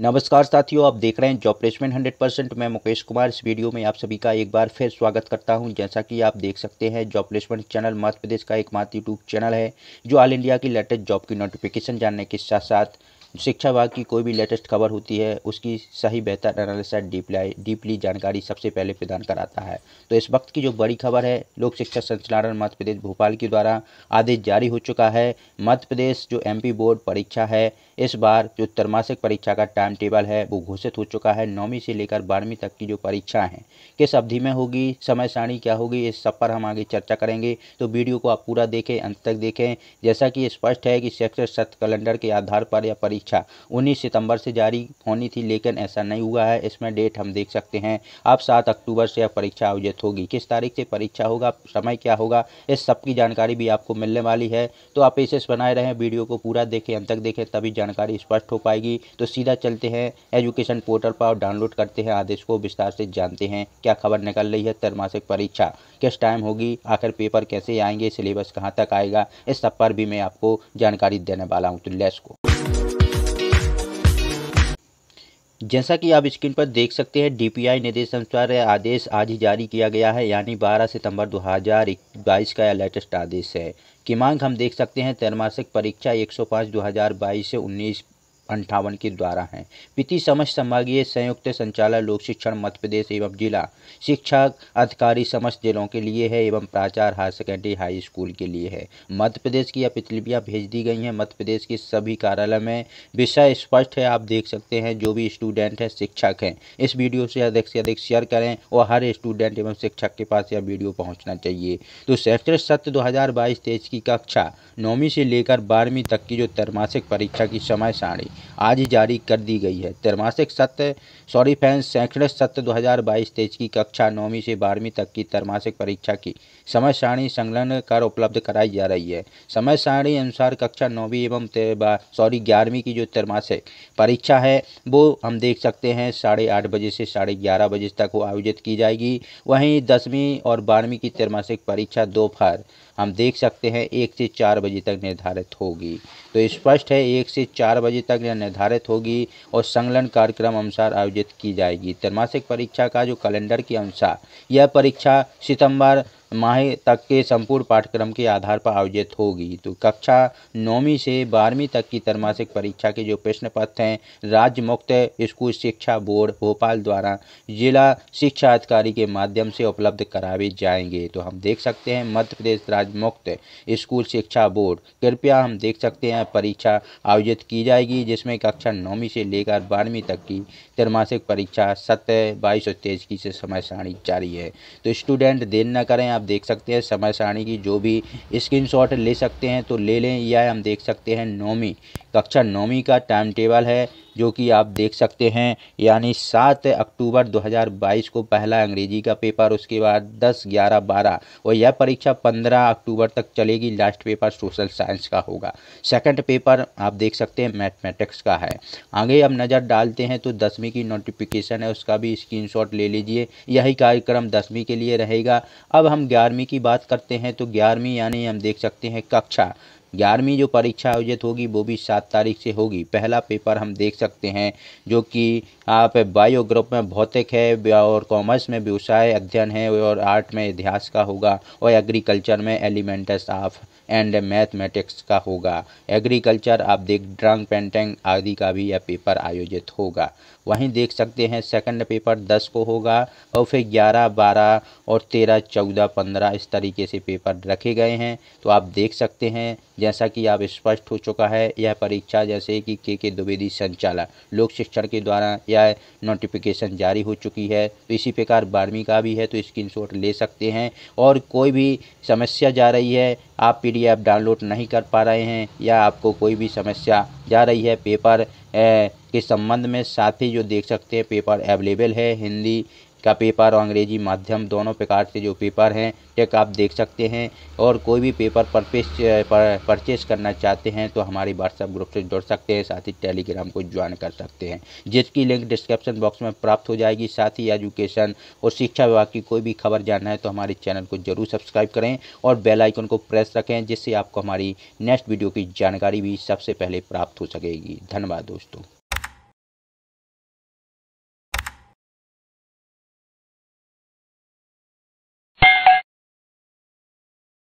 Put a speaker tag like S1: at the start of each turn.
S1: नमस्कार साथियों आप देख रहे हैं जॉब प्लेसमेंट हंड्रेड परसेंट मैं मुकेश कुमार इस वीडियो में आप सभी का एक बार फिर स्वागत करता हूं जैसा कि आप देख सकते हैं job placement channel Madhya Pradesh का एकमात्र यूट्यूब चैनल है जो ऑल इंडिया की लेटेस्ट जॉब की नोटिफिकेशन जानने के साथ साथ शिक्षा विभाग की कोई भी लेटेस्ट खबर होती है उसकी सही बेहतर एनालिसिस डीपलाई डीपली जानकारी सबसे पहले प्रदान कराता है तो इस वक्त की जो बड़ी खबर है लोक शिक्षा संचालन मध्य प्रदेश भोपाल के द्वारा आदेश जारी हो चुका है मध्य प्रदेश जो एम बोर्ड परीक्षा है इस बार जो त्रमासिक परीक्षा का टाइम टेबल है वो घोषित हो चुका है नौवीं से लेकर बारहवीं तक की जो परीक्षा है किस अवधि में होगी समय सारणी क्या होगी इस सब पर हम आगे चर्चा करेंगे तो वीडियो को आप पूरा देखें अंत तक देखें जैसा कि स्पष्ट है कि सेक्टर सत कैलेंडर के आधार पर यह परीक्षा परीक्षा 19 सितंबर से जारी होनी थी लेकिन ऐसा नहीं हुआ है इसमें डेट हम देख सकते हैं अब सात अक्टूबर से परीक्षा आयोजित होगी किस तारीख से परीक्षा होगा समय क्या होगा इस सब की जानकारी भी आपको मिलने वाली है तो आप इसे बनाए रहें वीडियो को पूरा देखें अंत तक देखें तभी जानकारी स्पष्ट हो पाएगी तो सीधा चलते हैं एजुकेशन पोर्टल पर डाउनलोड करते हैं आदेश को विस्तार से जानते हैं क्या खबर निकल रही है त्रैमासिक परीक्षा किस टाइम होगी आखिर पेपर कैसे आएंगे सिलेबस कहाँ तक आएगा इस सब पर भी मैं आपको जानकारी देने वाला हूँ तो लेस को जैसा कि आप स्क्रीन पर देख सकते हैं डीपीआई निर्देश अनुसार आदेश आज ही जारी किया गया है यानी 12 सितंबर 2022 का यह लेटेस्ट आदेश है की मांग हम देख सकते हैं त्रैमासिक परीक्षा 105 2022 से 19 अंठावन के द्वारा हैं वित्तीय समस्त संभागीय संयुक्त संचालक लोक शिक्षण मध्य प्रदेश एवं जिला शिक्षा अधिकारी समस्त जिलों के लिए है एवं प्राचार हायर सेकेंडरी हाई स्कूल के लिए है मध्य प्रदेश की यह भेज दी गई हैं मध्य प्रदेश के सभी कार्यालय में विषय स्पष्ट है आप देख सकते हैं जो भी स्टूडेंट है शिक्षक हैं इस वीडियो से अधिक से अधिक शेयर करें और हर स्टूडेंट एवं शिक्षक के पास यह वीडियो पहुँचना चाहिए तो शैक्षणिक सत्र दो हज़ार की कक्षा नौवीं से लेकर बारहवीं तक की जो त्रैमासिक परीक्षा की समय सारणी आज जारी कर दी गई है त्रैमासिक सत्र सॉरी फैंस शैक्षणिक सत्र 2022 तेईस की कक्षा नौवीं से बारहवीं तक की त्रैमासिक परीक्षा की समय सारणी संलग्न कर उपलब्ध कराई जा रही है समय सारणी अनुसार कक्षा नौवीं एवं सॉरी ग्यारहवीं की जो त्रैमासिक परीक्षा है वो हम देख सकते हैं साढ़े बजे से साढ़े बजे तक वो आयोजित की जाएगी वहीं दसवीं और बारहवीं की त्रैमासिक परीक्षा दोपहर हम देख सकते हैं एक से चार बजे तक निर्धारित होगी तो स्पष्ट है एक से चार बजे तक यह निर्धारित होगी और संगलन कार्यक्रम अनुसार आयोजित की जाएगी त्रैमासिक परीक्षा का जो कैलेंडर के अनुसार यह परीक्षा सितंबर माह तक के संपूर्ण पाठ्यक्रम के आधार पर आयोजित होगी तो कक्षा नौवीं से बारहवीं तक की त्रैमासिक परीक्षा के जो प्रश्न पत्र हैं राज्य मुक्त स्कूल शिक्षा बोर्ड भोपाल द्वारा जिला शिक्षा अधिकारी के माध्यम से उपलब्ध कराए जाएंगे तो हम देख सकते हैं मध्य प्रदेश राज्य मुक्त स्कूल शिक्षा बोर्ड कृपया हम देख सकते हैं परीक्षा आयोजित की जाएगी जिसमें कक्षा नौवीं से लेकर बारहवीं तक की त्रैमासिक परीक्षा सत्रह बाईस और तेईस की से समय सारणी जारी है तो स्टूडेंट देर न करें आप देख सकते हैं समय सारणी की जो भी स्क्रीनशॉट ले सकते हैं तो ले लें या हम देख सकते हैं नौवीं कक्षा नौवीं का टाइम टेबल है जो कि आप देख सकते हैं यानी सात अक्टूबर 2022 को पहला अंग्रेजी का पेपर उसके बाद दस ग्यारह बारह और यह परीक्षा पंद्रह अक्टूबर तक चलेगी लास्ट पेपर सोशल साइंस का होगा सेकंड पेपर आप देख सकते हैं मैथमेटिक्स का है आगे अब नज़र डालते हैं तो दसवीं की नोटिफिकेशन है उसका भी स्क्रीन ले लीजिए यही कार्यक्रम दसवीं के लिए रहेगा अब हम ग्यारहवीं की बात करते हैं तो ग्यारहवीं यानी हम देख सकते हैं कक्षा ग्यारहवीं जो परीक्षा आयोजित होगी वो भी सात तारीख से होगी पहला पेपर हम देख सकते हैं जो कि आप बायो ग्रुप में भौतिक है और कॉमर्स में व्यवसाय अध्ययन है और आर्ट में इतिहास का होगा और एग्रीकल्चर में एलिमेंटस ऑफ एंड मैथमेटिक्स का होगा एग्रीकल्चर आप देख ड्रंग पेंटिंग आदि का भी यह पेपर आयोजित होगा वहीं देख सकते हैं सेकंड पेपर दस को होगा और फिर ग्यारह बारह और तेरह चौदह पंद्रह इस तरीके से पेपर रखे गए हैं तो आप देख सकते हैं जैसा कि आप स्पष्ट हो चुका है यह परीक्षा जैसे कि के के द्विवेदी संचालक लोक शिक्षण के द्वारा यह नोटिफिकेशन जारी हो चुकी है तो इसी प्रकार बारहवीं का भी है तो शॉट ले सकते हैं और कोई भी समस्या जा रही है आप पीडीएफ डाउनलोड नहीं कर पा रहे हैं या आपको कोई भी समस्या जा रही है पेपर के संबंध में साथ ही जो देख सकते हैं पेपर अवेलेबल है हिंदी का पेपर और अंग्रेजी माध्यम दोनों प्रकार से जो पेपर हैं टेक आप देख सकते हैं और कोई भी पेपर परपेस पर, परचेस करना चाहते हैं तो हमारे व्हाट्सएप ग्रुप से जुड़ सकते हैं साथ ही टेलीग्राम को ज्वाइन कर सकते हैं जिसकी लिंक डिस्क्रिप्शन बॉक्स में प्राप्त हो जाएगी साथ ही एजुकेशन और शिक्षा विभाग की कोई भी खबर जानना है तो हमारे चैनल को जरूर सब्सक्राइब करें और बेलाइकन को प्रेस रखें जिससे आपको हमारी नेक्स्ट वीडियो की जानकारी भी सबसे पहले प्राप्त हो सकेगी धन्यवाद दोस्तों